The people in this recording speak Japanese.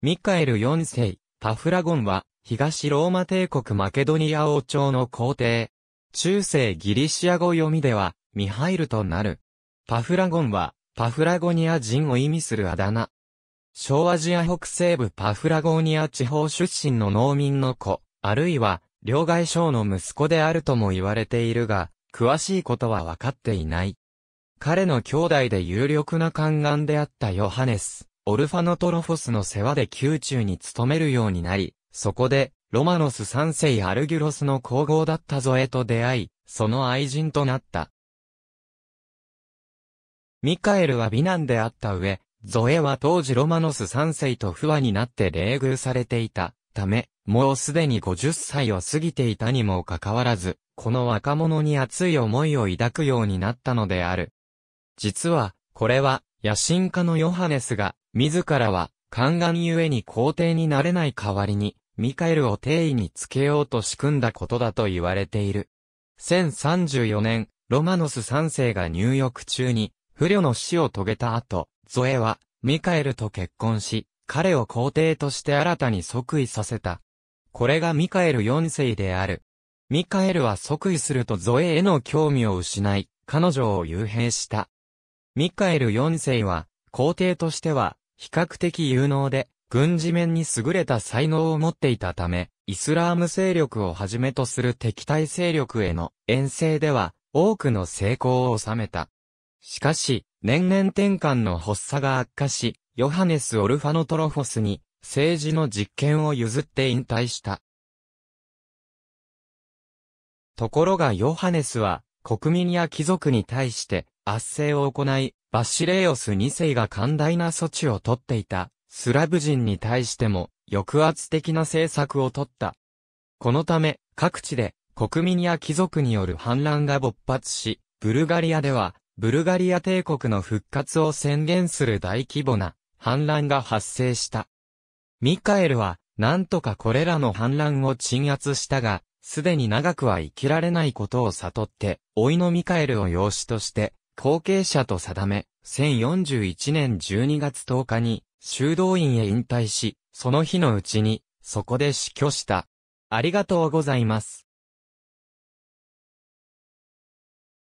ミカエル4世、パフラゴンは、東ローマ帝国マケドニア王朝の皇帝。中世ギリシア語読みでは、ミハイルとなる。パフラゴンは、パフラゴニア人を意味するあだ名。小アジア北西部パフラゴニア地方出身の農民の子、あるいは、両外省の息子であるとも言われているが、詳しいことは分かっていない。彼の兄弟で有力な宦官であったヨハネス。オルファノトロフォスの世話で宮中に勤めるようになり、そこで、ロマノス三世アルギュロスの皇后だったゾエと出会い、その愛人となった。ミカエルは美男であった上、ゾエは当時ロマノス三世と不和になって冷遇されていたため、もうすでに50歳を過ぎていたにもかかわらず、この若者に熱い思いを抱くようになったのである。実は、これは、野心家のヨハネスが、自らは、宦官ゆえに皇帝になれない代わりに、ミカエルを帝位につけようと仕組んだことだと言われている。1034年、ロマノス3世が入浴中に、不慮の死を遂げた後、ゾエは、ミカエルと結婚し、彼を皇帝として新たに即位させた。これがミカエル4世である。ミカエルは即位するとゾエへの興味を失い、彼女を幽閉した。ミカエル4世は、皇帝としては、比較的有能で、軍事面に優れた才能を持っていたため、イスラーム勢力をはじめとする敵対勢力への遠征では、多くの成功を収めた。しかし、年々転換の発作が悪化し、ヨハネス・オルファノトロフォスに、政治の実権を譲って引退した。ところがヨハネスは、国民や貴族に対して、圧政を行い、バシレオス2世が寛大な措置をとっていた、スラブ人に対しても、抑圧的な政策をとった。このため、各地で、国民や貴族による反乱が勃発し、ブルガリアでは、ブルガリア帝国の復活を宣言する大規模な反乱が発生した。ミカエルは、なんとかこれらの反乱を鎮圧したが、すでに長くは生きられないことを悟って、老いのミカエルを養子として、後継者と定め、1041年12月10日に修道院へ引退し、その日のうちに、そこで死去した。ありがとうございます。